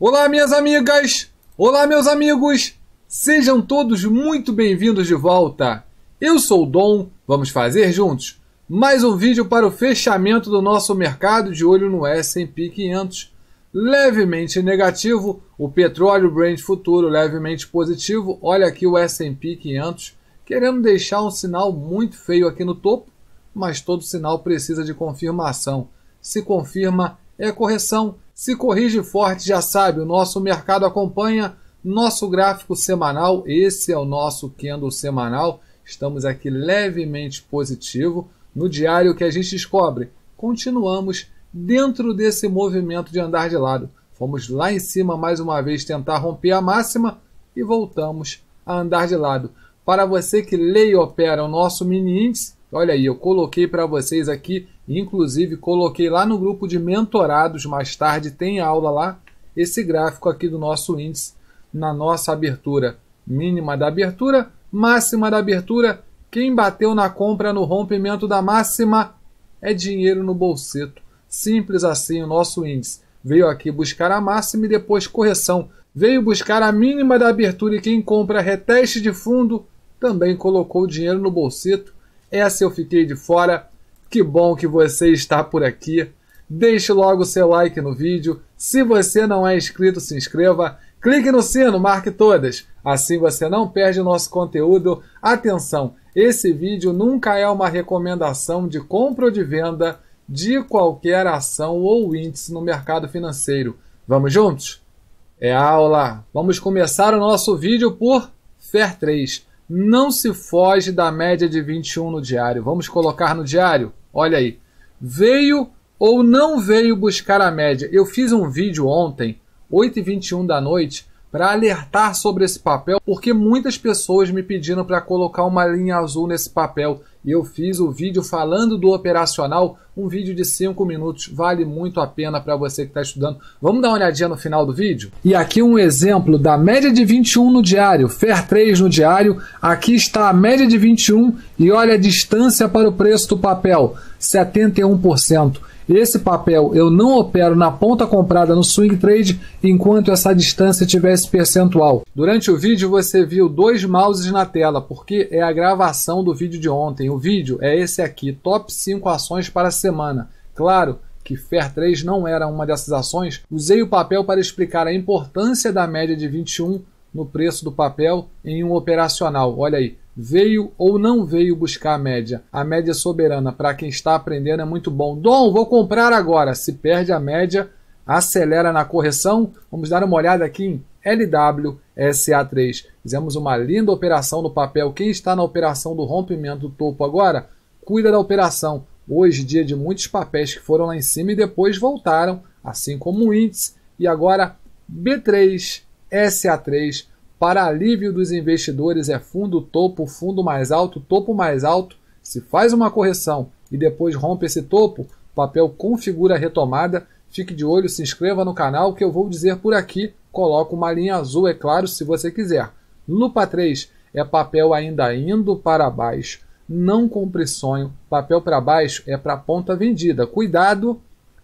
Olá, minhas amigas! Olá, meus amigos! Sejam todos muito bem-vindos de volta! Eu sou o Dom, vamos fazer juntos mais um vídeo para o fechamento do nosso mercado de olho no S&P 500. Levemente negativo, o petróleo Brent futuro levemente positivo. Olha aqui o S&P 500 querendo deixar um sinal muito feio aqui no topo, mas todo sinal precisa de confirmação. Se confirma, é correção. Se corrige forte, já sabe, o nosso mercado acompanha nosso gráfico semanal. Esse é o nosso candle semanal. Estamos aqui levemente positivo. No diário que a gente descobre, continuamos dentro desse movimento de andar de lado. Fomos lá em cima mais uma vez tentar romper a máxima e voltamos a andar de lado. Para você que lê e opera o nosso mini índice, olha aí, eu coloquei para vocês aqui Inclusive, coloquei lá no grupo de mentorados, mais tarde tem aula lá, esse gráfico aqui do nosso índice na nossa abertura. Mínima da abertura, máxima da abertura. Quem bateu na compra no rompimento da máxima é dinheiro no bolseto. Simples assim o nosso índice. Veio aqui buscar a máxima e depois correção. Veio buscar a mínima da abertura e quem compra reteste de fundo também colocou dinheiro no bolseto. Essa eu fiquei de fora. Que bom que você está por aqui. Deixe logo seu like no vídeo. Se você não é inscrito, se inscreva. Clique no sino, marque todas. Assim você não perde nosso conteúdo. Atenção, esse vídeo nunca é uma recomendação de compra ou de venda de qualquer ação ou índice no mercado financeiro. Vamos juntos? É aula. Vamos começar o nosso vídeo por FER3. Não se foge da média de 21 no diário. Vamos colocar no diário Olha aí. Veio ou não veio buscar a média? Eu fiz um vídeo ontem, 8h21 da noite, para alertar sobre esse papel, porque muitas pessoas me pediram para colocar uma linha azul nesse papel e eu fiz o vídeo falando do operacional, um vídeo de 5 minutos, vale muito a pena para você que está estudando. Vamos dar uma olhadinha no final do vídeo? E aqui um exemplo da média de 21 no diário, FER 3 no diário, aqui está a média de 21 e olha a distância para o preço do papel, 71%. Esse papel eu não opero na ponta comprada no swing trade enquanto essa distância tivesse percentual. Durante o vídeo você viu dois mouses na tela, porque é a gravação do vídeo de ontem. O vídeo é esse aqui, top 5 ações para a semana. Claro que Fair 3 não era uma dessas ações, usei o papel para explicar a importância da média de 21 no preço do papel em um operacional. Olha aí, Veio ou não veio buscar a média? A média é soberana para quem está aprendendo é muito bom. Dom, vou comprar agora. Se perde a média, acelera na correção. Vamos dar uma olhada aqui em LWSA3. Fizemos uma linda operação no papel. Quem está na operação do rompimento do topo agora, cuida da operação. Hoje, dia de muitos papéis que foram lá em cima e depois voltaram, assim como o índice. E agora, B3, SA3, para alívio dos investidores, é fundo topo, fundo mais alto, topo mais alto. Se faz uma correção e depois rompe esse topo, o papel configura a retomada. Fique de olho, se inscreva no canal que eu vou dizer por aqui. Coloque uma linha azul, é claro, se você quiser. Lupa 3 é papel ainda indo para baixo. Não compre sonho. Papel para baixo é para ponta vendida. Cuidado,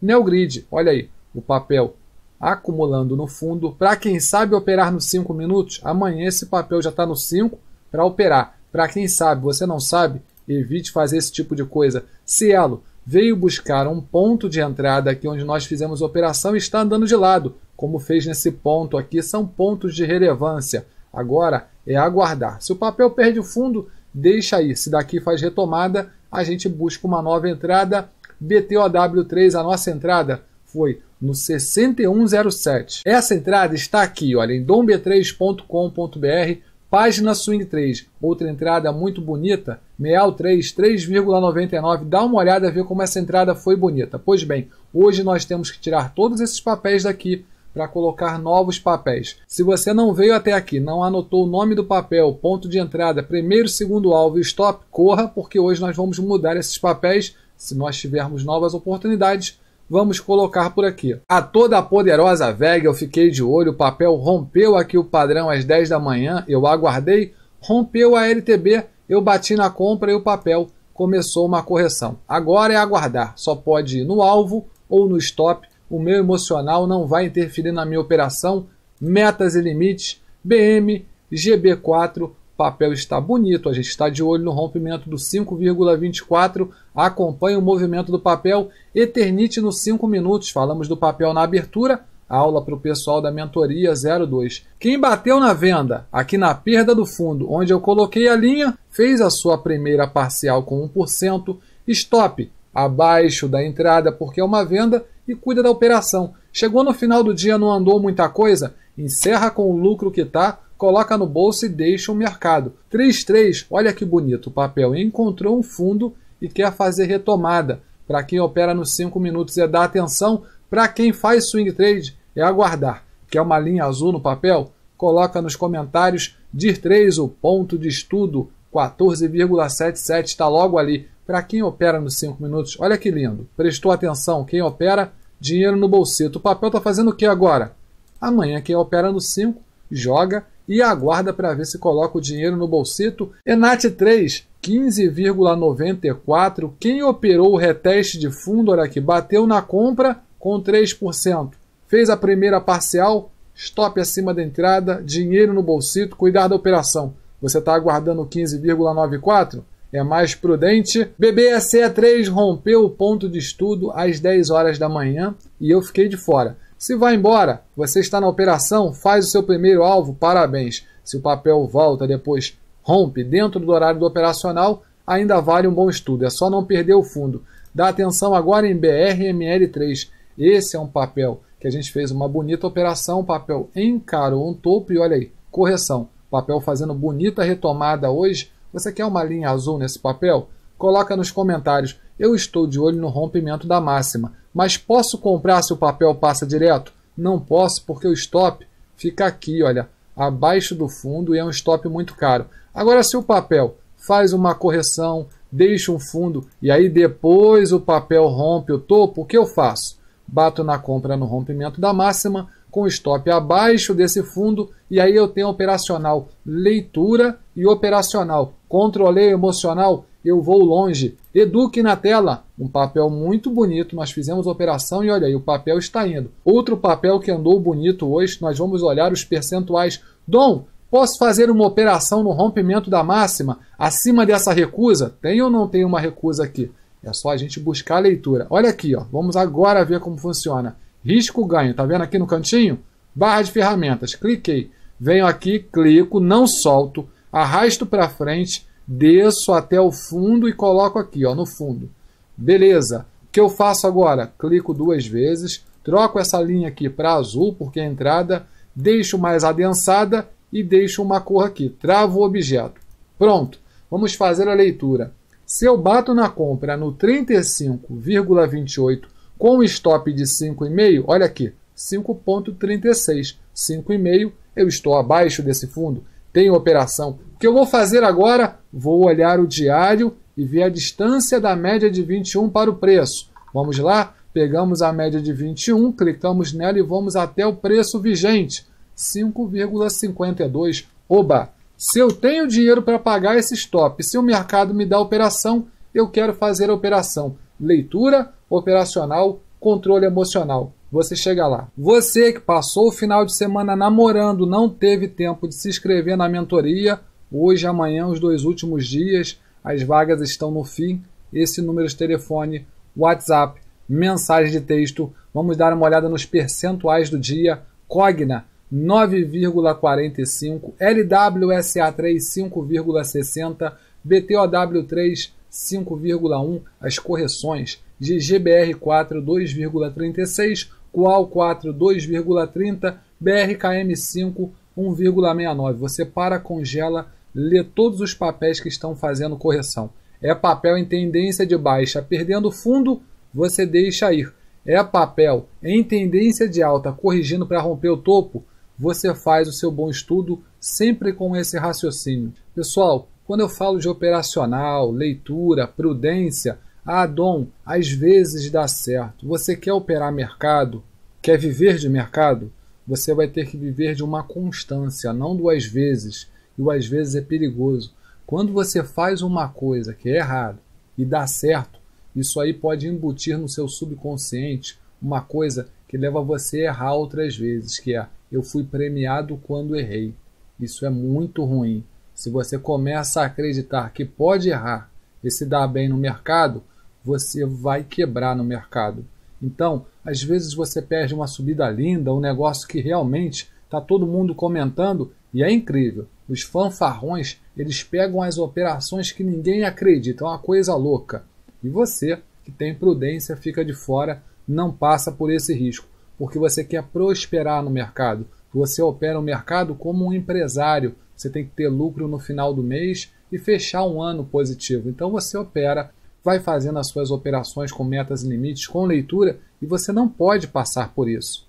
Neogrid. Olha aí, o papel acumulando no fundo. Para quem sabe operar nos 5 minutos, amanhã esse papel já está no 5 para operar. Para quem sabe, você não sabe, evite fazer esse tipo de coisa. Cielo veio buscar um ponto de entrada aqui onde nós fizemos operação e está andando de lado, como fez nesse ponto aqui, são pontos de relevância. Agora é aguardar. Se o papel perde o fundo, deixa aí. Se daqui faz retomada, a gente busca uma nova entrada. BTOW3, a nossa entrada foi no 6107. Essa entrada está aqui, olha, em domb3.com.br, página Swing 3. Outra entrada muito bonita, Meal 3, 3,99. Dá uma olhada ver como essa entrada foi bonita. Pois bem, hoje nós temos que tirar todos esses papéis daqui para colocar novos papéis. Se você não veio até aqui, não anotou o nome do papel, ponto de entrada, primeiro, segundo alvo e stop, corra, porque hoje nós vamos mudar esses papéis. Se nós tivermos novas oportunidades, Vamos colocar por aqui. A toda poderosa VEG eu fiquei de olho, o papel rompeu aqui o padrão às 10 da manhã, eu aguardei, rompeu a LTB, eu bati na compra e o papel começou uma correção. Agora é aguardar, só pode ir no alvo ou no stop. O meu emocional não vai interferir na minha operação. Metas e limites, BM, GB4, papel está bonito, a gente está de olho no rompimento do 5,24, acompanhe o movimento do papel, eternite nos 5 minutos, falamos do papel na abertura, aula para o pessoal da mentoria 02. Quem bateu na venda, aqui na perda do fundo, onde eu coloquei a linha, fez a sua primeira parcial com 1%, stop abaixo da entrada porque é uma venda e cuida da operação. Chegou no final do dia, não andou muita coisa? Encerra com o lucro que está coloca no bolso e deixa o mercado. 33, olha que bonito o papel, encontrou um fundo e quer fazer retomada. Para quem opera nos 5 minutos é dar atenção, para quem faz swing trade é aguardar. Quer uma linha azul no papel? Coloca nos comentários DIR 3, o ponto de estudo 14,77 está logo ali. Para quem opera nos 5 minutos, olha que lindo. Prestou atenção, quem opera, dinheiro no bolseto. O papel está fazendo o que agora? Amanhã quem opera no 5 joga e aguarda para ver se coloca o dinheiro no bolsito. Enate 3, 15,94. Quem operou o reteste de fundo, olha aqui, bateu na compra com 3%. Fez a primeira parcial, stop acima da entrada, dinheiro no bolsito, cuidar da operação. Você está aguardando 15,94? É mais prudente. BBSE 3 rompeu o ponto de estudo às 10 horas da manhã e eu fiquei de fora. Se vai embora, você está na operação, faz o seu primeiro alvo, parabéns. Se o papel volta depois rompe dentro do horário do operacional, ainda vale um bom estudo. É só não perder o fundo. Dá atenção agora em BRML3. Esse é um papel que a gente fez uma bonita operação, papel encarou um topo e olha aí, correção. Papel fazendo bonita retomada hoje. Você quer uma linha azul nesse papel? Coloca nos comentários. Eu estou de olho no rompimento da máxima. Mas posso comprar se o papel passa direto? Não posso porque o stop fica aqui, olha, abaixo do fundo e é um stop muito caro. Agora, se o papel faz uma correção, deixa um fundo e aí depois o papel rompe o topo, o que eu faço? Bato na compra no rompimento da máxima, com stop abaixo desse fundo e aí eu tenho operacional leitura e operacional controle emocional eu Vou Longe, Eduque na Tela, um papel muito bonito, nós fizemos operação e olha aí, o papel está indo. Outro papel que andou bonito hoje, nós vamos olhar os percentuais. Dom, posso fazer uma operação no rompimento da máxima acima dessa recusa? Tem ou não tem uma recusa aqui? É só a gente buscar a leitura. Olha aqui, ó. vamos agora ver como funciona. Risco-ganho, tá vendo aqui no cantinho? Barra de ferramentas, cliquei. Venho aqui, clico, não solto, arrasto para frente, desço até o fundo e coloco aqui, ó, no fundo. Beleza. O que eu faço agora? Clico duas vezes, troco essa linha aqui para azul, porque é a entrada, deixo mais adensada e deixo uma cor aqui. Travo o objeto. Pronto. Vamos fazer a leitura. Se eu bato na compra no 35,28 com um stop de 5,5, olha aqui, 5,36. 5,5, eu estou abaixo desse fundo, tem operação. O que eu vou fazer agora Vou olhar o diário e ver a distância da média de 21 para o preço. Vamos lá? Pegamos a média de 21, clicamos nela e vamos até o preço vigente, 5,52. Oba! Se eu tenho dinheiro para pagar esse stop, se o mercado me dá operação, eu quero fazer a operação. Leitura, operacional, controle emocional. Você chega lá. Você que passou o final de semana namorando, não teve tempo de se inscrever na mentoria, Hoje, amanhã, os dois últimos dias, as vagas estão no fim. Esse número de telefone, WhatsApp, mensagem de texto. Vamos dar uma olhada nos percentuais do dia. Cogna, 9,45, LWSA3 5,60, BTOW3 5,1, as correções, GGBR4 2,36, Qual 4 2,30, BRKM5 1,69. Você para, congela lê todos os papéis que estão fazendo correção. É papel em tendência de baixa, perdendo fundo, você deixa ir. É papel em tendência de alta, corrigindo para romper o topo, você faz o seu bom estudo sempre com esse raciocínio. Pessoal, quando eu falo de operacional, leitura, prudência, ah, Dom, às vezes dá certo. Você quer operar mercado? Quer viver de mercado? Você vai ter que viver de uma constância, não duas vezes e às vezes é perigoso. Quando você faz uma coisa que é errada e dá certo, isso aí pode embutir no seu subconsciente uma coisa que leva você a errar outras vezes, que é eu fui premiado quando errei. Isso é muito ruim. Se você começa a acreditar que pode errar e se dar bem no mercado, você vai quebrar no mercado. Então, às vezes você perde uma subida linda, um negócio que realmente está todo mundo comentando e é incrível. Os fanfarrões, eles pegam as operações que ninguém acredita, é uma coisa louca. E você, que tem prudência, fica de fora, não passa por esse risco, porque você quer prosperar no mercado. Você opera o mercado como um empresário, você tem que ter lucro no final do mês e fechar um ano positivo. Então você opera, vai fazendo as suas operações com metas e limites, com leitura, e você não pode passar por isso.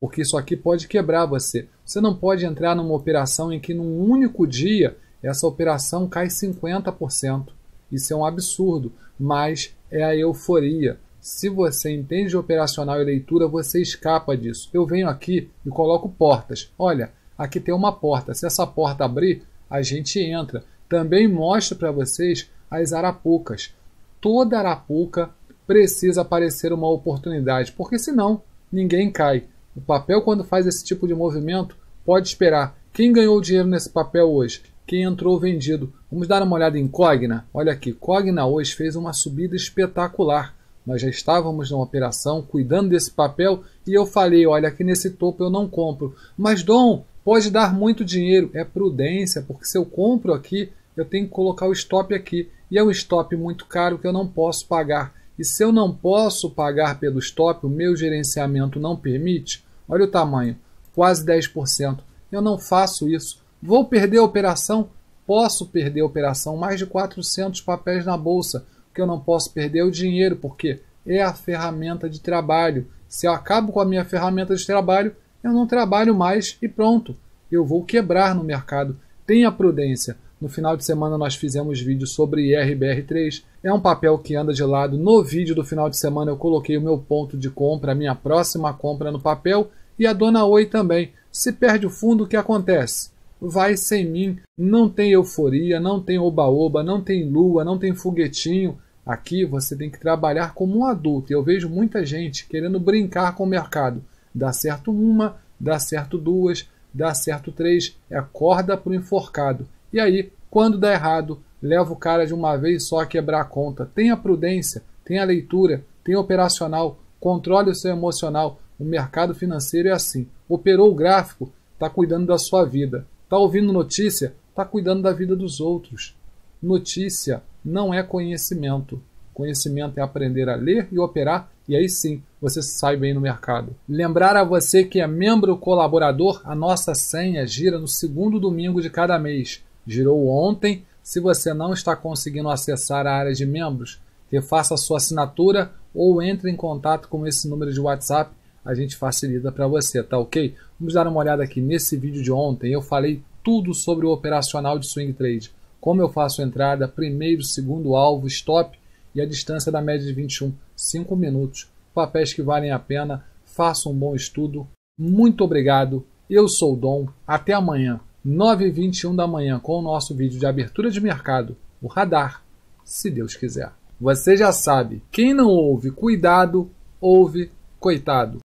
Porque isso aqui pode quebrar você. Você não pode entrar numa operação em que num único dia essa operação cai 50%. Isso é um absurdo, mas é a euforia. Se você entende operacional e leitura, você escapa disso. Eu venho aqui e coloco portas. Olha, aqui tem uma porta. Se essa porta abrir, a gente entra. Também mostro para vocês as arapucas. Toda arapuca precisa aparecer uma oportunidade, porque senão ninguém cai. O papel, quando faz esse tipo de movimento, pode esperar. Quem ganhou dinheiro nesse papel hoje? Quem entrou vendido? Vamos dar uma olhada em Cogna? Olha aqui, Cogna hoje fez uma subida espetacular. Nós já estávamos numa operação cuidando desse papel e eu falei: olha, aqui nesse topo eu não compro. Mas, Dom, pode dar muito dinheiro. É prudência, porque se eu compro aqui, eu tenho que colocar o stop aqui. E é um stop muito caro que eu não posso pagar. E se eu não posso pagar pelo stop, o meu gerenciamento não permite, Olha o tamanho, quase 10%. Eu não faço isso. Vou perder a operação? Posso perder a operação. Mais de 400 papéis na bolsa. O que eu não posso perder é o dinheiro, porque é a ferramenta de trabalho. Se eu acabo com a minha ferramenta de trabalho, eu não trabalho mais e pronto. Eu vou quebrar no mercado. Tenha prudência. No final de semana nós fizemos vídeo sobre IRBR3. É um papel que anda de lado. No vídeo do final de semana eu coloquei o meu ponto de compra, a minha próxima compra no papel e a dona Oi também. Se perde o fundo, o que acontece? Vai sem mim, não tem euforia, não tem oba-oba, não tem lua, não tem foguetinho. Aqui você tem que trabalhar como um adulto. Eu vejo muita gente querendo brincar com o mercado. Dá certo uma, dá certo duas, dá certo três, é corda para o enforcado. E aí, quando dá errado, leva o cara de uma vez só a quebrar a conta. Tenha prudência, tenha leitura, tenha operacional, controle o seu emocional. O mercado financeiro é assim. Operou o gráfico, está cuidando da sua vida. Está ouvindo notícia, está cuidando da vida dos outros. Notícia não é conhecimento. Conhecimento é aprender a ler e operar, e aí sim você sai bem no mercado. Lembrar a você que é membro colaborador, a nossa senha gira no segundo domingo de cada mês girou ontem. Se você não está conseguindo acessar a área de membros, refaça sua assinatura ou entre em contato com esse número de WhatsApp, a gente facilita para você, tá ok? Vamos dar uma olhada aqui nesse vídeo de ontem. Eu falei tudo sobre o operacional de swing trade. Como eu faço entrada, primeiro, segundo alvo, stop e a distância da média de 21, 5 minutos. Papéis que valem a pena. Faça um bom estudo. Muito obrigado. Eu sou o Dom. Até amanhã. 9h21 da manhã, com o nosso vídeo de abertura de mercado, o radar, se Deus quiser. Você já sabe, quem não ouve cuidado, ouve coitado.